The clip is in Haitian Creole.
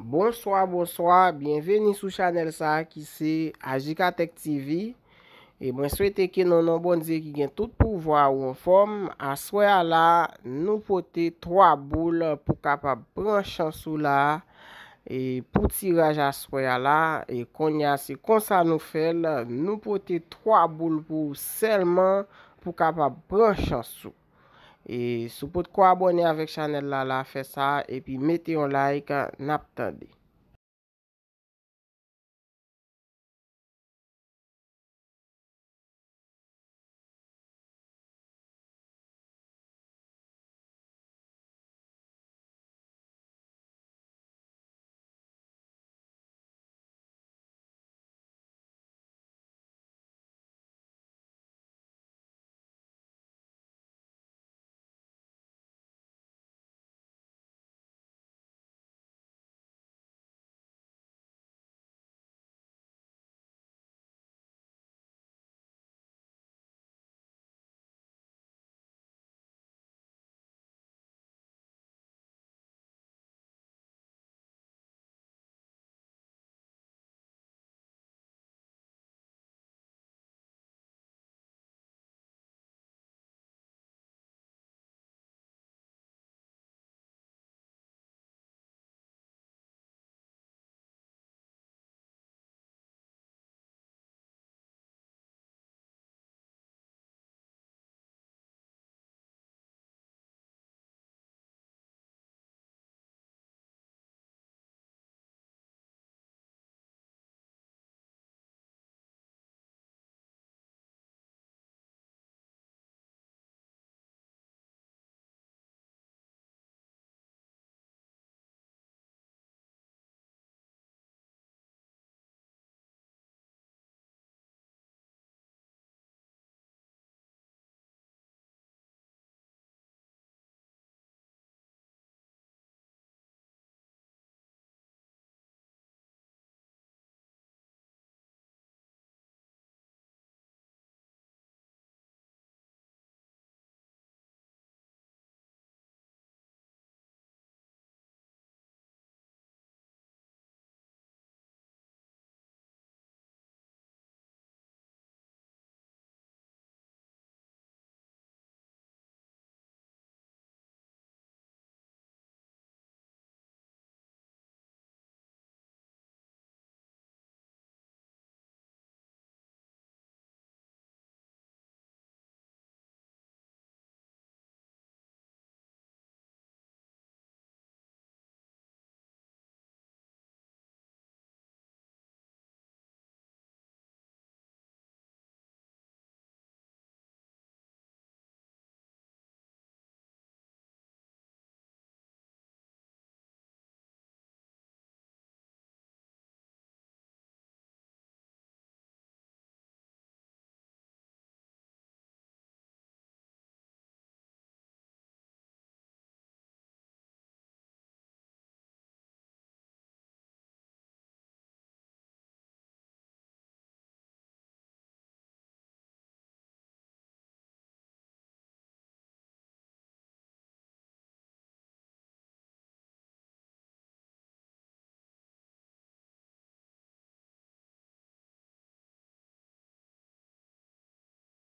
Bonsoy, bonsoy, bienveni sou chanel sa ki se Ajikatek TV E bon souwete ke nonon bonze ki gen tout pouvoi ou an form A souya la nou pote 3 boule pou kapap pran chansou la E pou tiraj a souya la e kon yase kon sa nou fel Nou pote 3 boule pou selman pou kapap pran chansou E sou pot kwa abone avek chanel la la fe sa e pi mete yon like nap tende.